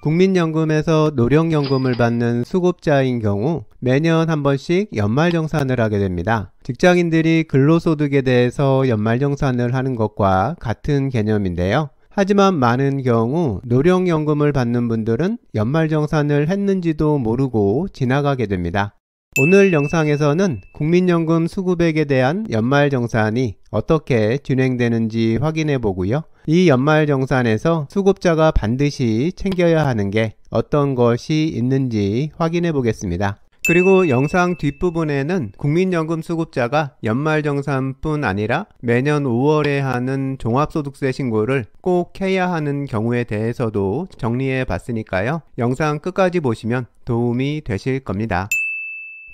국민연금에서 노령연금을 받는 수급자인 경우 매년 한 번씩 연말정산을 하게 됩니다. 직장인들이 근로소득에 대해서 연말정산을 하는 것과 같은 개념인데요. 하지만 많은 경우 노령연금을 받는 분들은 연말정산을 했는지도 모르고 지나가게 됩니다. 오늘 영상에서는 국민연금 수급액에 대한 연말정산이 어떻게 진행되는지 확인해 보고요. 이 연말정산에서 수급자가 반드시 챙겨야 하는 게 어떤 것이 있는지 확인해 보겠습니다. 그리고 영상 뒷부분에는 국민연금 수급자가 연말정산뿐 아니라 매년 5월에 하는 종합소득세 신고를 꼭 해야 하는 경우에 대해서도 정리해 봤으니까요. 영상 끝까지 보시면 도움이 되실 겁니다.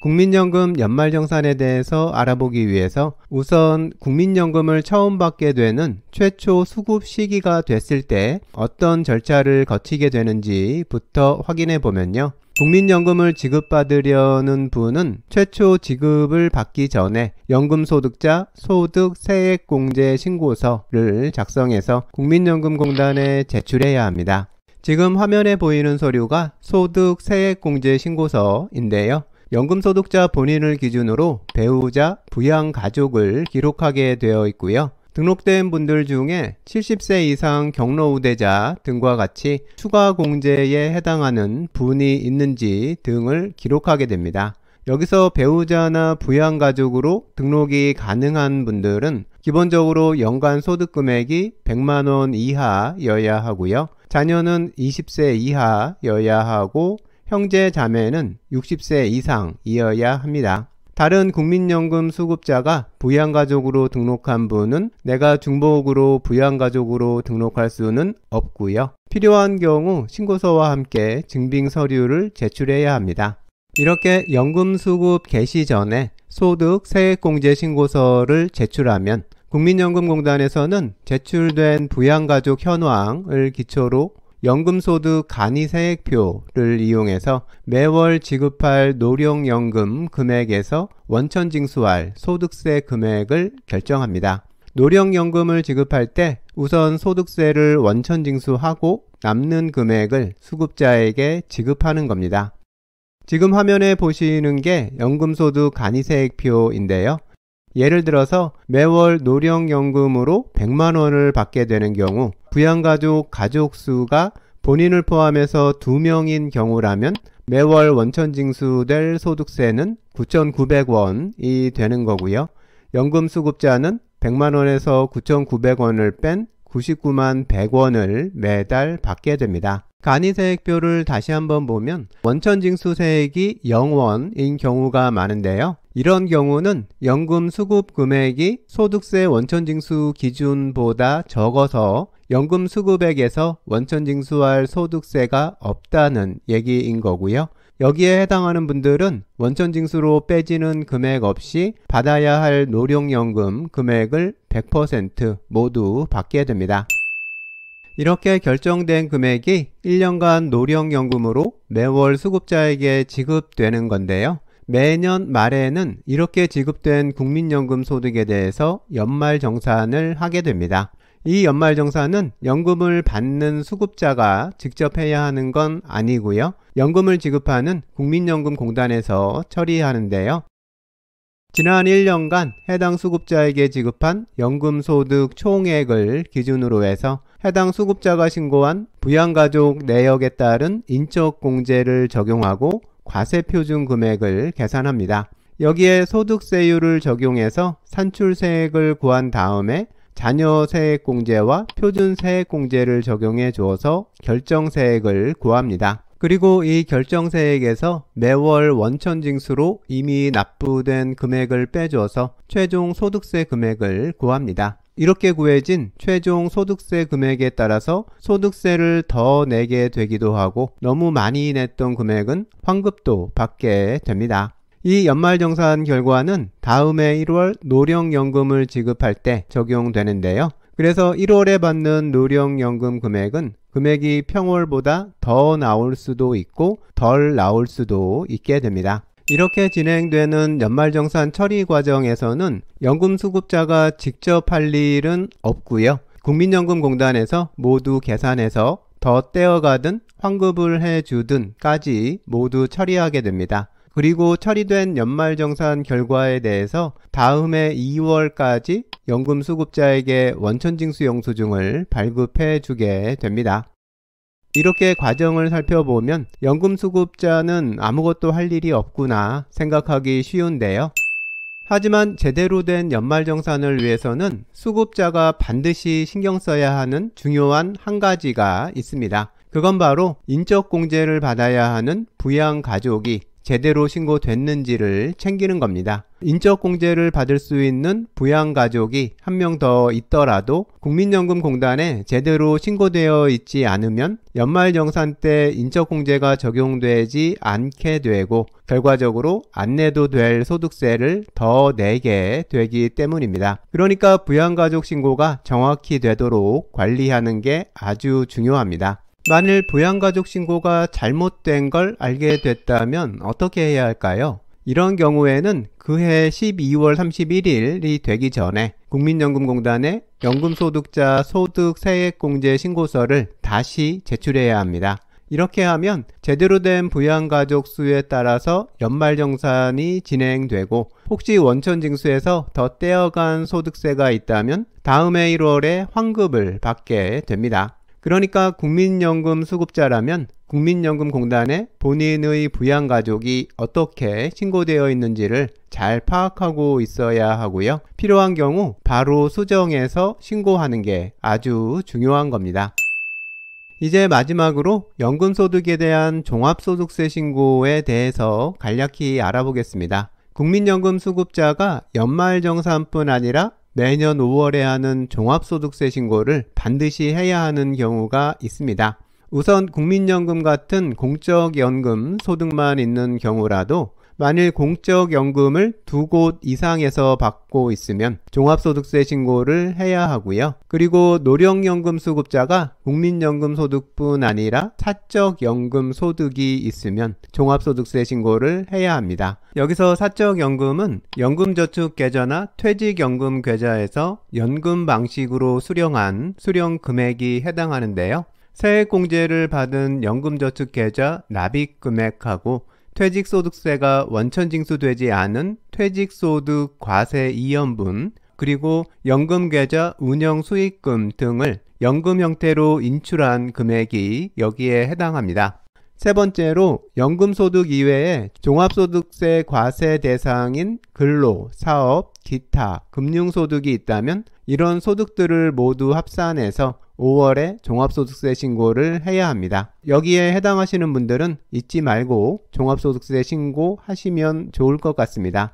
국민연금 연말정산에 대해서 알아보기 위해서 우선 국민연금을 처음 받게 되는 최초 수급 시기가 됐을 때 어떤 절차를 거치게 되는지부터 확인해 보면요. 국민연금을 지급받으려는 분은 최초 지급을 받기 전에 연금소득자 소득 세액공제 신고서를 작성해서 국민연금공단에 제출해야 합니다. 지금 화면에 보이는 서류가 소득 세액공제 신고서인데요. 연금소득자 본인을 기준으로 배우자, 부양 가족을 기록하게 되어 있고요. 등록된 분들 중에 70세 이상 경로우대자 등과 같이 추가 공제에 해당하는 분이 있는지 등을 기록하게 됩니다. 여기서 배우자나 부양가족으로 등록이 가능한 분들은 기본적으로 연간 소득 금액이 100만원 이하여야 하고요. 자녀는 20세 이하여야 하고 형제 자매는 60세 이상이어야 합니다. 다른 국민연금 수급자가 부양가족으로 등록한 분은 내가 중복으로 부양가족으로 등록할 수는 없고요. 필요한 경우 신고서와 함께 증빙 서류를 제출해야 합니다. 이렇게 연금 수급 개시 전에 소득 세액공제 신고서를 제출하면 국민연금공단에서는 제출된 부양가족 현황을 기초로 연금소득 간이세액표를 이용해서 매월 지급할 노령연금 금액에서 원천징수할 소득세 금액을 결정합니다. 노령연금을 지급할 때 우선 소득세를 원천징수하고 남는 금액을 수급자에게 지급하는 겁니다. 지금 화면에 보시는 게 연금소득 간이세액표인데요. 예를 들어서 매월 노령연금으로 100만원을 받게 되는 경우 부양가족 가족 수가 본인을 포함해서 2명인 경우라면 매월 원천징수될 소득세는 9,900원이 되는 거고요. 연금 수급자는 100만원에서 9,900원을 뺀 99만 100원을 매달 받게 됩니다. 간이세액표를 다시 한번 보면 원천징수세액이 0원인 경우가 많은데요. 이런 경우는 연금 수급 금액이 소득세 원천징수 기준보다 적어서 연금 수급액에서 원천징수할 소득세가 없다는 얘기인 거고요. 여기에 해당하는 분들은 원천징수로 빼지는 금액 없이 받아야 할 노령연금 금액을 100% 모두 받게 됩니다. 이렇게 결정된 금액이 1년간 노령연금으로 매월 수급자에게 지급되는 건데요. 매년 말에는 이렇게 지급된 국민연금 소득에 대해서 연말 정산을 하게 됩니다. 이 연말정산은 연금을 받는 수급자가 직접 해야 하는 건 아니고요. 연금을 지급하는 국민연금공단에서 처리하는데요. 지난 1년간 해당 수급자에게 지급한 연금소득 총액을 기준으로 해서 해당 수급자가 신고한 부양가족 내역에 따른 인적공제를 적용하고 과세표준 금액을 계산합니다. 여기에 소득세율을 적용해서 산출세액을 구한 다음에 자녀 세액공제와 표준 세액공제를 적용해 주어서 결정세액을 구합니다. 그리고 이 결정세액에서 매월 원천징수로 이미 납부된 금액을 빼주어서 최종 소득세 금액을 구합니다. 이렇게 구해진 최종 소득세 금액에 따라서 소득세를 더 내게 되기도 하고 너무 많이 냈던 금액은 환급도 받게 됩니다. 이 연말정산 결과는 다음해 1월 노령연금을 지급할 때 적용되는데요. 그래서 1월에 받는 노령연금 금액은 금액이 평월보다 더 나올 수도 있고 덜 나올 수도 있게 됩니다. 이렇게 진행되는 연말정산 처리 과정에서는 연금수급자가 직접 할 일은 없고요. 국민연금공단에서 모두 계산해서 더 떼어가든 환급을 해주든까지 모두 처리하게 됩니다. 그리고 처리된 연말정산 결과에 대해서 다음해 2월까지 연금 수급자에게 원천징수 영수증을 발급해 주게 됩니다. 이렇게 과정을 살펴보면 연금 수급자는 아무것도 할 일이 없구나 생각하기 쉬운데요. 하지만 제대로 된 연말정산을 위해서는 수급자가 반드시 신경 써야 하는 중요한 한 가지가 있습니다. 그건 바로 인적 공제를 받아야 하는 부양 가족이 제대로 신고됐는지를 챙기는 겁니다. 인적 공제를 받을 수 있는 부양 가족이 한 명 더 있더라도 국민연금공단에 제대로 신고되어 있지 않으면 연말정산 때 인적 공제가 적용되지 않게 되고 결과적으로 안 내도 될 소득세를 더 내게 되기 때문입니다. 그러니까 부양 가족 신고가 정확히 되도록 관리하는 게 아주 중요합니다. 만일 부양가족 신고가 잘못된 걸 알게 됐다면 어떻게 해야 할까요? 이런 경우에는 그해 12월 31일이 되기 전에 국민연금공단에 연금소득자 소득세액공제 신고서를 다시 제출해야 합니다. 이렇게 하면 제대로 된 부양가족 수에 따라서 연말정산이 진행되고 혹시 원천징수에서 더 떼어간 소득세가 있다면 다음해 1월에 환급을 받게 됩니다. 그러니까 국민연금 수급자라면 국민연금공단에 본인의 부양가족이 어떻게 신고되어 있는지를 잘 파악하고 있어야 하고요. 필요한 경우 바로 수정해서 신고하는 게 아주 중요한 겁니다. 이제 마지막으로 연금소득에 대한 종합소득세 신고에 대해서 간략히 알아보겠습니다. 국민연금 수급자가 연말정산뿐 아니라 매년 5월에 하는 종합소득세 신고를 반드시 해야 하는 경우가 있습니다. 우선 국민연금 같은 공적연금 소득만 있는 경우라도 만일 공적연금을 두 곳 이상에서 받고 있으면 종합소득세 신고를 해야 하고요. 그리고 노령연금 수급자가 국민연금 소득뿐 아니라 사적연금 소득이 있으면 종합소득세 신고를 해야 합니다. 여기서 사적연금은 연금저축 계좌나 퇴직연금 계좌에서 연금 방식으로 수령한 수령 금액이 해당하는데요. 세액공제를 받은 연금저축계좌 납입 금액하고 퇴직소득세가 원천징수되지 않은 퇴직소득 과세 이연분 그리고 연금계좌 운영수익금 등을 연금 형태로 인출한 금액이 여기에 해당합니다. 세 번째로 연금소득 이외에 종합소득세 과세 대상인 근로, 사업, 기타, 금융소득이 있다면 이런 소득들을 모두 합산해서 5월에 종합소득세 신고를 해야 합니다. 여기에 해당하시는 분들은 잊지 말고 종합소득세 신고하시면 좋을 것 같습니다.